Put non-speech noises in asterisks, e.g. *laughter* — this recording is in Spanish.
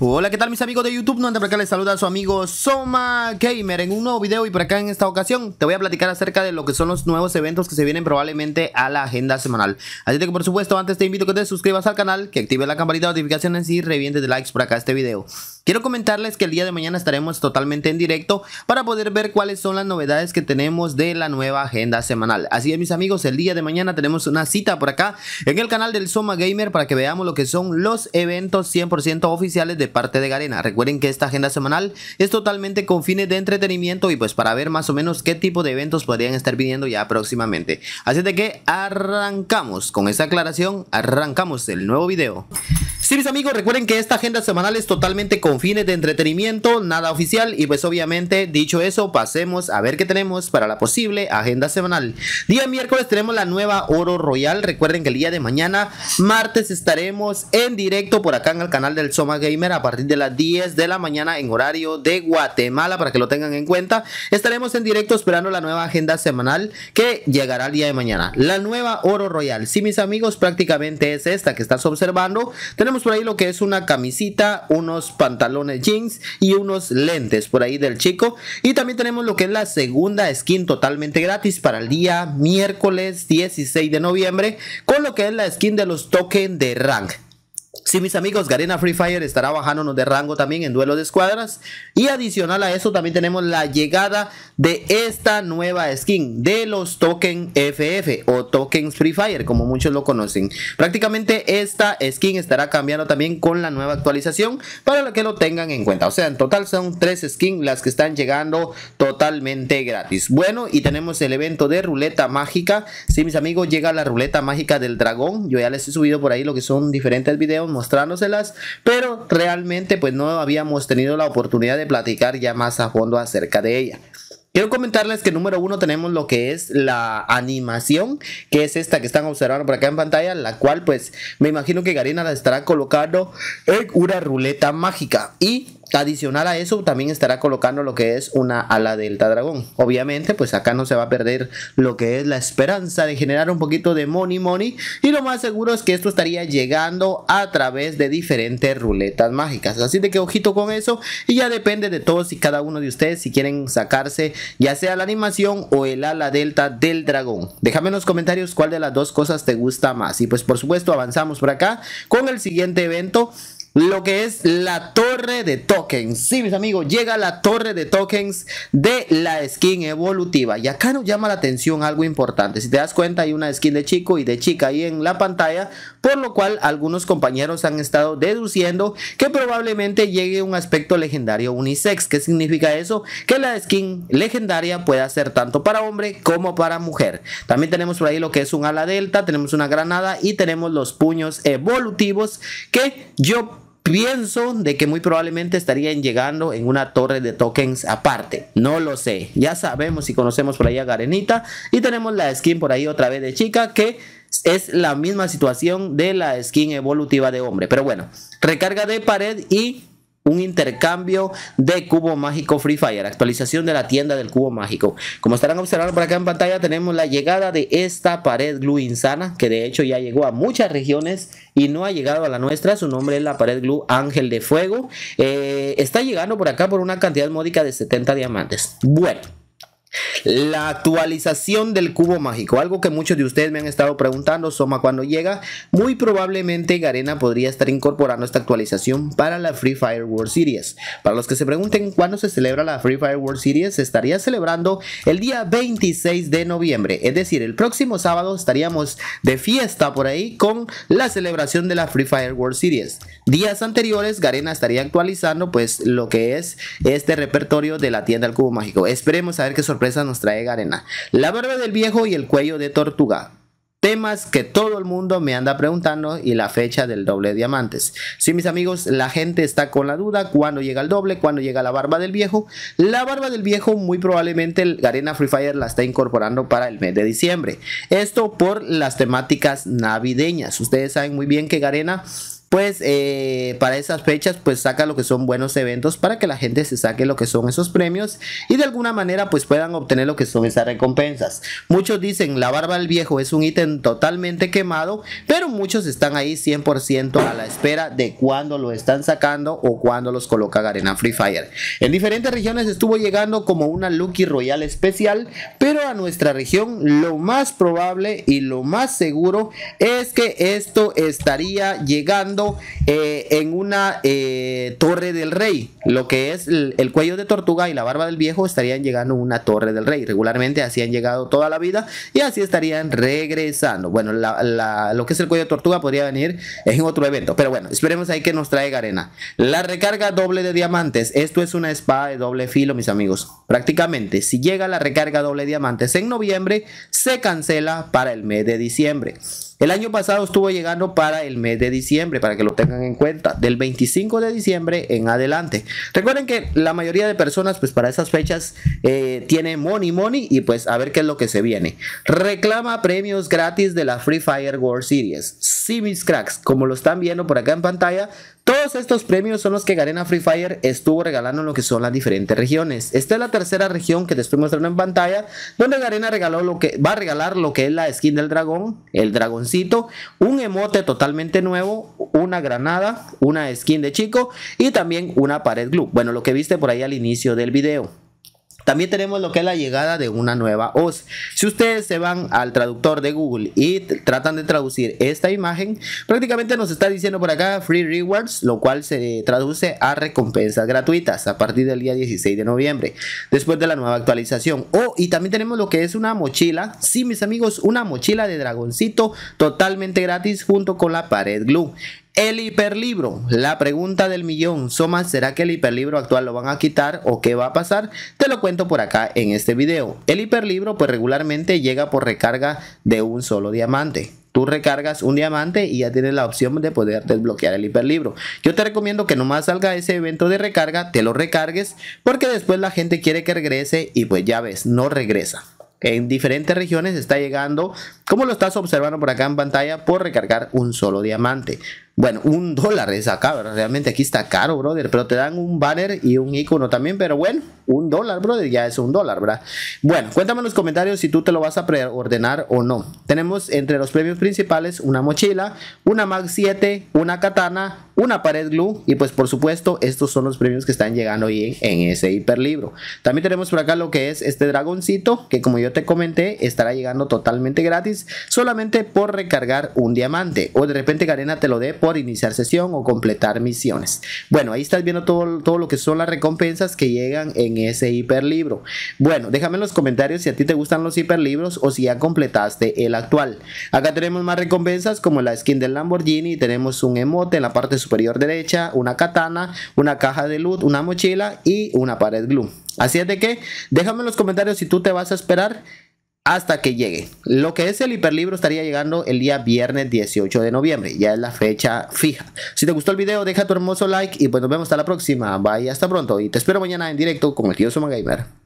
Hola, ¿qué tal mis amigos de YouTube? No antes por acá les saluda a su amigo Soma Gamer en un nuevo video y por acá en esta ocasión te voy a platicar acerca de lo que son los nuevos eventos que se vienen probablemente a la agenda semanal. Así que por supuesto antes te invito a que te suscribas al canal, que actives la campanita de notificaciones y revientes de likes por acá este video. Quiero comentarles que el día de mañana estaremos totalmente en directo para poder ver cuáles son las novedades que tenemos de la nueva agenda semanal. Así es mis amigos, el día de mañana tenemos una cita por acá en el canal del Soma Gamer para que veamos lo que son los eventos 100% oficiales de parte de Garena. Recuerden que esta agenda semanal es totalmente con fines de entretenimiento y pues para ver más o menos qué tipo de eventos podrían estar viniendo ya próximamente. Así de que arrancamos con esta aclaración, arrancamos el nuevo video. Sí, mis amigos, recuerden que esta agenda semanal es totalmente con fines de entretenimiento, nada oficial y pues obviamente dicho eso, pasemos a ver qué tenemos para la posible agenda semanal. Día miércoles tenemos la nueva Oro Royal, recuerden que el día de mañana, martes, estaremos en directo por acá en el canal del Soma Gamer a partir de las 10 de la mañana en horario de Guatemala para que lo tengan en cuenta. Estaremos en directo esperando la nueva agenda semanal que llegará el día de mañana. La nueva Oro Royal, sí, mis amigos, prácticamente es esta que estás observando. Tenemos por ahí lo que es una camisita, unos pantalones jeans y unos lentes por ahí del chico. Y también tenemos lo que es la segunda skin totalmente gratis para el día miércoles 16 de noviembre con lo que es la skin de los tokens de rank. Sí, mis amigos, Garena Free Fire estará bajándonos de rango también en duelo de escuadras. Y adicional a eso también tenemos la llegada de esta nueva skin de los token FF o tokens Free Fire, como muchos lo conocen. Prácticamente esta skin estará cambiando también con la nueva actualización para que lo tengan en cuenta. O sea, en total son tres skins las que están llegando totalmente gratis. Bueno, y tenemos el evento de ruleta mágica. Si sí, mis amigos, llega la ruleta mágica del dragón. Yo ya les he subido por ahí lo que son diferentes videos mostrándoselas, pero realmente pues no habíamos tenido la oportunidad de platicar ya más a fondo acerca de ella. Quiero comentarles que número uno tenemos lo que es la animación, que es esta que están observando por acá en pantalla, la cual pues me imagino que Garina la estará colocando en una ruleta mágica. Y Adicional a eso también estará colocando lo que es una ala delta dragón. Obviamente pues acá no se va a perder lo que es la esperanza de generar un poquito de money money y lo más seguro es que esto estaría llegando a través de diferentes ruletas mágicas. Así de que ojito con eso y ya depende de todos y cada uno de ustedes si quieren sacarse ya sea la animación o el ala delta del dragón. Déjame en los comentarios cuál de las dos cosas te gusta más y pues por supuesto avanzamos por acá con el siguiente evento lo que es la torre de tokens. Sí, mis amigos, llega la torre de tokens de la skin evolutiva. Y acá nos llama la atención algo importante. Si te das cuenta, hay una skin de chico y de chica ahí en la pantalla, por lo cual algunos compañeros han estado deduciendo que probablemente llegue un aspecto legendario unisex. ¿Qué significa eso? Que la skin legendaria pueda ser tanto para hombre como para mujer. También tenemos por ahí lo que es un ala delta, tenemos una granada y tenemos los puños evolutivos que yo Pienso de que muy probablemente estarían llegando en una torre de tokens aparte. No lo sé. Ya sabemos y conocemos por ahí a Garenita. Y tenemos la skin por ahí otra vez de chica que es la misma situación de la skin evolutiva de hombre. Pero bueno, recarga de pared y un intercambio de cubo mágico Free Fire, actualización de la tienda del cubo mágico. Como estarán observando por acá en pantalla, tenemos la llegada de esta pared glue insana, que de hecho ya llegó a muchas regiones y no ha llegado a la nuestra. Su nombre es la pared glue Ángel de Fuego. Eh, está llegando por acá por una cantidad módica de 70 diamantes. Bueno. La actualización del cubo mágico, algo que muchos de ustedes me han estado preguntando, Soma cuando llega, muy probablemente Garena podría estar incorporando esta actualización para la Free Fire World Series. Para los que se pregunten cuándo se celebra la Free Fire World Series, se estaría celebrando el día 26 de noviembre, es decir, el próximo sábado estaríamos de fiesta por ahí con la celebración de la Free Fire World Series. Días anteriores Garena estaría actualizando pues lo que es este repertorio de la tienda del cubo mágico. Esperemos a ver qué sorpresa nos trae Garena. La barba del viejo y el cuello de tortuga. Temas que todo el mundo me anda preguntando y la fecha del doble de diamantes. Sí, mis amigos, la gente está con la duda, ¿cuándo llega el doble? ¿Cuándo llega la barba del viejo? La barba del viejo muy probablemente Garena Free Fire la está incorporando para el mes de diciembre. Esto por las temáticas navideñas. Ustedes saben muy bien que Garena pues eh, para esas fechas pues saca lo que son buenos eventos para que la gente se saque lo que son esos premios y de alguna manera pues puedan obtener lo que son esas recompensas. Muchos dicen la barba del viejo es un ítem totalmente quemado, pero muchos están ahí 100% a la espera de cuando lo están sacando o cuando los coloca arena Free Fire. En diferentes regiones estuvo llegando como una Lucky Royal especial, pero a nuestra región lo más probable y lo más seguro es que esto estaría llegando eh, en una eh, torre del rey. Lo que es el, cuello de tortuga y la barba del viejo estarían llegando a una torre del rey. Regularmente así han llegado toda la vida y así estarían regresando. Bueno, lo que es el cuello de tortuga podría venir en otro evento. Pero bueno, esperemos ahí que nos traiga arena. La recarga doble de diamantes. Esto es una espada de doble filo, mis amigos. Prácticamente, si llega la recarga doble de diamantes en noviembre, se cancela para el mes de diciembre. El año pasado estuvo llegando para el mes de diciembre, para que lo tengan en cuenta, del 25 de diciembre en adelante. Recuerden que la mayoría de personas, pues para esas fechas, eh, tiene money, money y pues a ver qué es lo que se viene. Reclama premios gratis de la Free Fire World Series. Sí, mis cracks, como lo están viendo por acá en pantalla, todos estos premios son los que Garena Free Fire estuvo regalando en lo que son las diferentes regiones. Esta es la tercera región que te estoy mostrando en pantalla, donde Garena regaló lo que, va a regalar lo que es la skin del dragón, el dragoncito, un emote totalmente nuevo, una granada, una skin de chico y también una pared glue. Bueno, lo que viste por ahí al inicio del video. También tenemos lo que es la llegada de una nueva OS. Si ustedes se van al traductor de Google y tratan de traducir esta imagen, prácticamente nos está diciendo por acá free rewards, lo cual se traduce a recompensas gratuitas a partir del día 16 de noviembre, después de la nueva actualización. Oh, y también tenemos lo que es una mochila, sí mis amigos, una mochila de dragoncito totalmente gratis junto con la pared glue. El hiperlibro, la pregunta del millón. Soma, ¿será que el hiperlibro actual lo van a quitar o qué va a pasar? Te lo cuento por acá en este video. El hiperlibro pues regularmente llega por recarga de un solo diamante. Tú recargas un diamante y ya tienes la opción de poder desbloquear el hiperlibro. Yo te recomiendo que nomás salga ese evento de recarga, te lo recargues, porque después la gente quiere que regrese y pues ya ves, no regresa en diferentes regiones está llegando, como lo estás observando por acá en pantalla, por recargar un solo diamante. Bueno, un *laughs* dólar es acá, ¿verdad? Realmente aquí está caro, brother. Pero te dan un banner y un icono también. Pero bueno, un dólar, brother, ya es un dólar, ¿verdad? Bueno, cuéntame en los comentarios si tú te lo vas a preordenar o no. Tenemos entre los premios principales una mochila, una Mag 7, una katana, una pared glue. Y pues por supuesto, estos son los premios que están llegando ahí en, ese hiperlibro. También tenemos por acá lo que es este dragoncito, que como yo te comenté, estará llegando totalmente gratis. Solamente por recargar un diamante. O de repente Garena te lo dé iniciar sesión o completar misiones. Bueno, ahí estás viendo todo, todo lo que son las recompensas que llegan en ese hiperlibro. Bueno, déjame en los comentarios si a ti te gustan los hiperlibros o si ya completaste el actual. Acá tenemos más recompensas como la skin del Lamborghini, tenemos un emote en la parte superior derecha, una katana, una caja de luz, una mochila y una pared glue. Así es de que déjame en los comentarios si tú te vas a esperar hasta que llegue. Lo que es el hiperlibro estaría llegando el día viernes 18 de noviembre. Ya es la fecha fija. Si te gustó el video, deja tu hermoso like y pues nos vemos hasta la próxima. Bye, hasta pronto. Y te espero mañana en directo con el tío Suma Gamer.